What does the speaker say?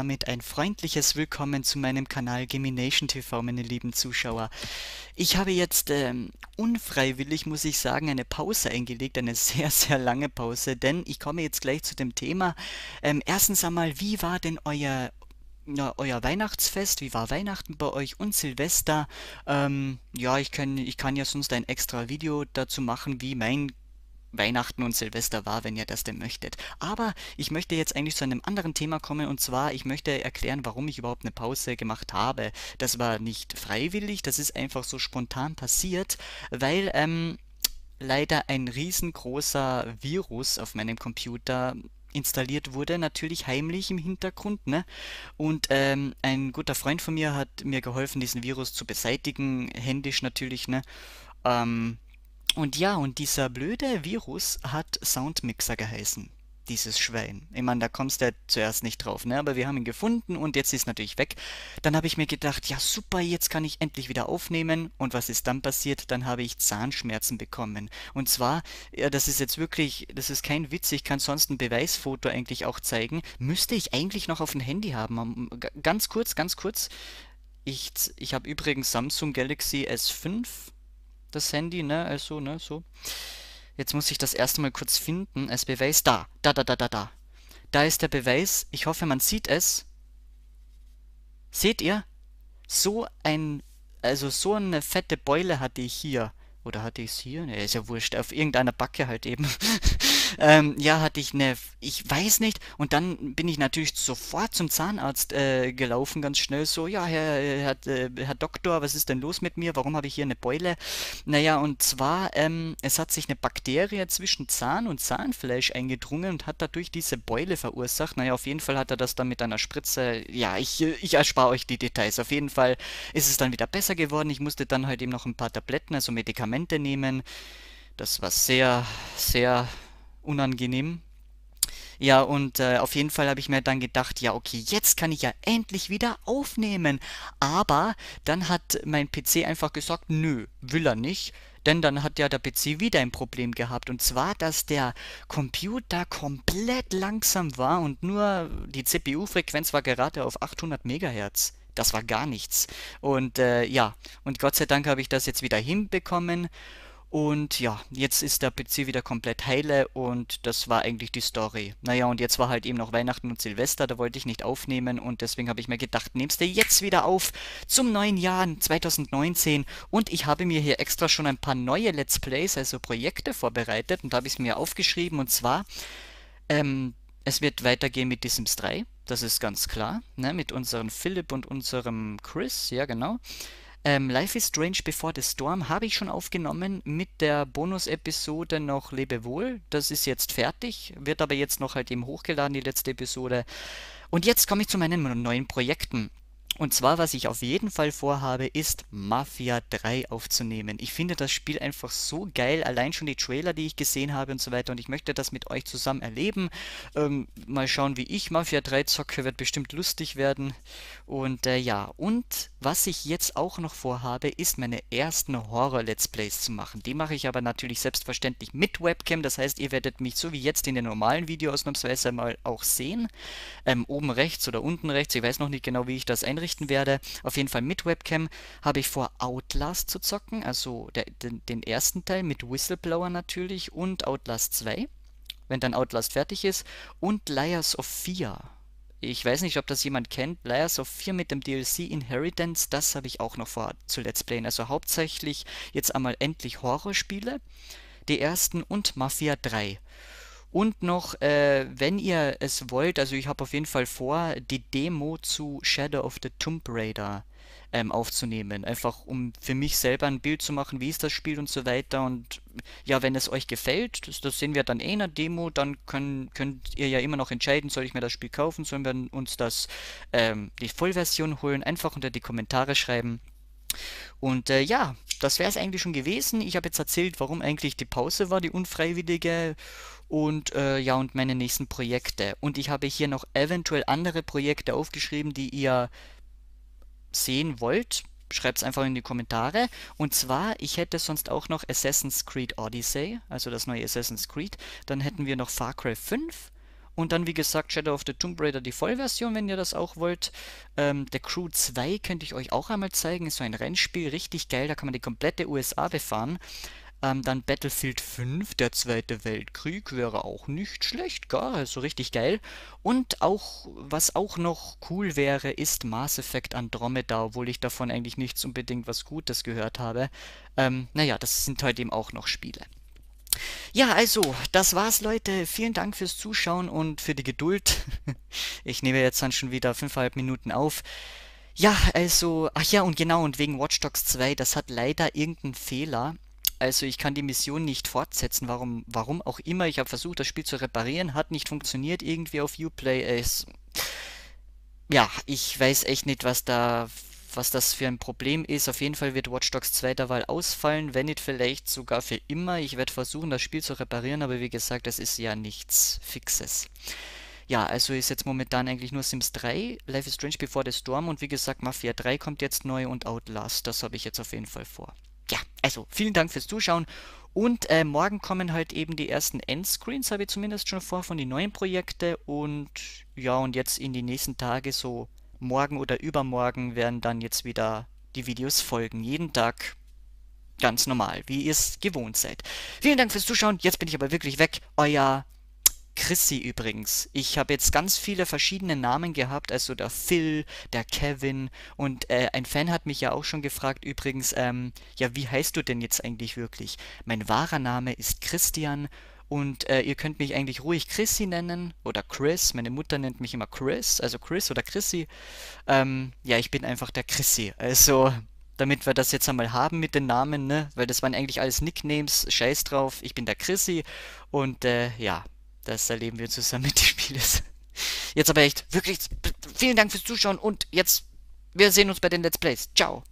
damit ein freundliches Willkommen zu meinem Kanal Gemination TV, meine lieben Zuschauer. Ich habe jetzt ähm, unfreiwillig, muss ich sagen, eine Pause eingelegt, eine sehr, sehr lange Pause, denn ich komme jetzt gleich zu dem Thema. Ähm, erstens einmal, wie war denn euer, na, euer Weihnachtsfest, wie war Weihnachten bei euch und Silvester? Ähm, ja, ich kann, ich kann ja sonst ein extra Video dazu machen, wie mein Weihnachten und Silvester war, wenn ihr das denn möchtet. Aber ich möchte jetzt eigentlich zu einem anderen Thema kommen und zwar, ich möchte erklären, warum ich überhaupt eine Pause gemacht habe. Das war nicht freiwillig, das ist einfach so spontan passiert, weil ähm, leider ein riesengroßer Virus auf meinem Computer installiert wurde, natürlich heimlich im Hintergrund. Ne? Und ähm, ein guter Freund von mir hat mir geholfen, diesen Virus zu beseitigen, händisch natürlich. Ne? Ähm, und ja, und dieser blöde Virus hat Soundmixer geheißen. Dieses Schwein. Ich meine, da kommst du ja zuerst nicht drauf, ne? Aber wir haben ihn gefunden und jetzt ist natürlich weg. Dann habe ich mir gedacht, ja super, jetzt kann ich endlich wieder aufnehmen. Und was ist dann passiert? Dann habe ich Zahnschmerzen bekommen. Und zwar, ja, das ist jetzt wirklich, das ist kein Witz, ich kann sonst ein Beweisfoto eigentlich auch zeigen. Müsste ich eigentlich noch auf dem Handy haben. Ganz kurz, ganz kurz. Ich, ich habe übrigens Samsung Galaxy S5 das Handy, ne? Also, ne? So. Jetzt muss ich das erste Mal kurz finden als Beweis. Da, da, da, da, da, da. Da ist der Beweis. Ich hoffe, man sieht es. Seht ihr? So ein, also so eine fette Beule hatte ich hier. Oder hatte ich es hier? Ne, ist ja wurscht. Auf irgendeiner Backe halt eben. ähm, ja, hatte ich eine, ich weiß nicht. Und dann bin ich natürlich sofort zum Zahnarzt äh, gelaufen, ganz schnell so, ja, Herr, Herr, äh, äh, Herr, Doktor, was ist denn los mit mir? Warum habe ich hier eine Beule? Naja, und zwar, ähm, es hat sich eine Bakterie zwischen Zahn und Zahnfleisch eingedrungen und hat dadurch diese Beule verursacht. Naja, auf jeden Fall hat er das dann mit einer Spritze, ja, ich, äh, ich erspare euch die Details. Auf jeden Fall ist es dann wieder besser geworden. Ich musste dann halt eben noch ein paar Tabletten, also Medikamente nehmen. Das war sehr, sehr unangenehm. Ja, und äh, auf jeden Fall habe ich mir dann gedacht, ja, okay, jetzt kann ich ja endlich wieder aufnehmen. Aber dann hat mein PC einfach gesagt, nö, will er nicht. Denn dann hat ja der PC wieder ein Problem gehabt. Und zwar, dass der Computer komplett langsam war und nur die CPU-Frequenz war gerade auf 800 MHz. Das war gar nichts. Und äh, ja, und Gott sei Dank habe ich das jetzt wieder hinbekommen. Und ja, jetzt ist der PC wieder komplett heile und das war eigentlich die Story. Naja, und jetzt war halt eben noch Weihnachten und Silvester, da wollte ich nicht aufnehmen und deswegen habe ich mir gedacht, nimmst du jetzt wieder auf zum neuen Jahr 2019. Und ich habe mir hier extra schon ein paar neue Let's Plays, also Projekte vorbereitet und habe es mir aufgeschrieben und zwar, ähm, es wird weitergehen mit The Sims 3, das ist ganz klar, ne, mit unserem Philipp und unserem Chris, ja genau. Ähm, Life is Strange Before the Storm habe ich schon aufgenommen mit der Bonus-Episode noch Lebewohl. Das ist jetzt fertig, wird aber jetzt noch halt eben hochgeladen, die letzte Episode. Und jetzt komme ich zu meinen neuen Projekten. Und zwar, was ich auf jeden Fall vorhabe, ist Mafia 3 aufzunehmen. Ich finde das Spiel einfach so geil, allein schon die Trailer, die ich gesehen habe und so weiter. Und ich möchte das mit euch zusammen erleben. Ähm, mal schauen, wie ich Mafia 3 zocke, wird bestimmt lustig werden. Und äh, ja, und was ich jetzt auch noch vorhabe, ist meine ersten Horror-Let's Plays zu machen. Die mache ich aber natürlich selbstverständlich mit Webcam. Das heißt, ihr werdet mich so wie jetzt in den normalen Videos ausnahmsweise mal auch sehen. Ähm, oben rechts oder unten rechts. Ich weiß noch nicht genau, wie ich das einrichten werde. Auf jeden Fall mit Webcam habe ich vor, Outlast zu zocken. Also der, den, den ersten Teil mit Whistleblower natürlich und Outlast 2 wenn dann Outlast fertig ist, und Layers of Fear. Ich weiß nicht, ob das jemand kennt. Layers of 4 mit dem DLC Inheritance, das habe ich auch noch vor zu Let's Playen. Also hauptsächlich jetzt einmal endlich Horrorspiele, die ersten und Mafia 3. Und noch, äh, wenn ihr es wollt, also ich habe auf jeden Fall vor, die Demo zu Shadow of the Tomb Raider ähm, aufzunehmen. Einfach um für mich selber ein Bild zu machen, wie ist das Spiel und so weiter. Und ja, wenn es euch gefällt, das, das sehen wir dann eh in der Demo, dann können, könnt ihr ja immer noch entscheiden, soll ich mir das Spiel kaufen, sollen wir uns das ähm, die Vollversion holen, einfach unter die Kommentare schreiben. Und äh, ja, das wäre es eigentlich schon gewesen. Ich habe jetzt erzählt, warum eigentlich die Pause war, die unfreiwillige. Und äh, ja, und meine nächsten Projekte. Und ich habe hier noch eventuell andere Projekte aufgeschrieben, die ihr sehen wollt, schreibt es einfach in die Kommentare. Und zwar, ich hätte sonst auch noch Assassin's Creed Odyssey, also das neue Assassin's Creed. Dann hätten wir noch Far Cry 5. Und dann, wie gesagt, Shadow of the Tomb Raider, die Vollversion, wenn ihr das auch wollt. Ähm, The Crew 2 könnte ich euch auch einmal zeigen. Ist so ein Rennspiel, richtig geil. Da kann man die komplette USA befahren. Ähm, dann Battlefield 5, der Zweite Weltkrieg, wäre auch nicht schlecht, gar, so richtig geil. Und auch, was auch noch cool wäre, ist Mass Effect Andromeda, obwohl ich davon eigentlich nicht unbedingt was Gutes gehört habe. Ähm, naja, das sind halt eben auch noch Spiele. Ja, also, das war's, Leute. Vielen Dank fürs Zuschauen und für die Geduld. Ich nehme jetzt dann schon wieder 5,5 Minuten auf. Ja, also, ach ja, und genau, und wegen Watch Dogs 2, das hat leider irgendeinen Fehler. Also ich kann die Mission nicht fortsetzen, warum, warum auch immer. Ich habe versucht, das Spiel zu reparieren, hat nicht funktioniert irgendwie auf Uplay. Äh, es, ja, ich weiß echt nicht, was da was das für ein Problem ist. Auf jeden Fall wird Watch Dogs 2 derweil ausfallen, wenn nicht vielleicht sogar für immer. Ich werde versuchen, das Spiel zu reparieren, aber wie gesagt, das ist ja nichts Fixes. Ja, also ist jetzt momentan eigentlich nur Sims 3, Life is Strange Before the Storm und wie gesagt, Mafia 3 kommt jetzt neu und Outlast. Das habe ich jetzt auf jeden Fall vor. Also, vielen Dank fürs Zuschauen. Und äh, morgen kommen halt eben die ersten Endscreens, habe ich zumindest schon vor, von den neuen Projekten. Und ja, und jetzt in die nächsten Tage, so morgen oder übermorgen, werden dann jetzt wieder die Videos folgen. Jeden Tag ganz normal, wie ihr es gewohnt seid. Vielen Dank fürs Zuschauen. Jetzt bin ich aber wirklich weg. Euer Chrissy übrigens. Ich habe jetzt ganz viele verschiedene Namen gehabt, also der Phil, der Kevin und äh, ein Fan hat mich ja auch schon gefragt übrigens, ähm, ja, wie heißt du denn jetzt eigentlich wirklich? Mein wahrer Name ist Christian und äh, ihr könnt mich eigentlich ruhig Chrissy nennen oder Chris. Meine Mutter nennt mich immer Chris, also Chris oder Chrissy. Ähm, ja, ich bin einfach der Chrissy. Also, damit wir das jetzt einmal haben mit den Namen, ne? Weil das waren eigentlich alles Nicknames. Scheiß drauf, ich bin der Chrissy. Und äh, ja, das erleben wir zusammen mit den Spielers. Jetzt aber echt, wirklich, vielen Dank fürs Zuschauen und jetzt, wir sehen uns bei den Let's Plays. Ciao.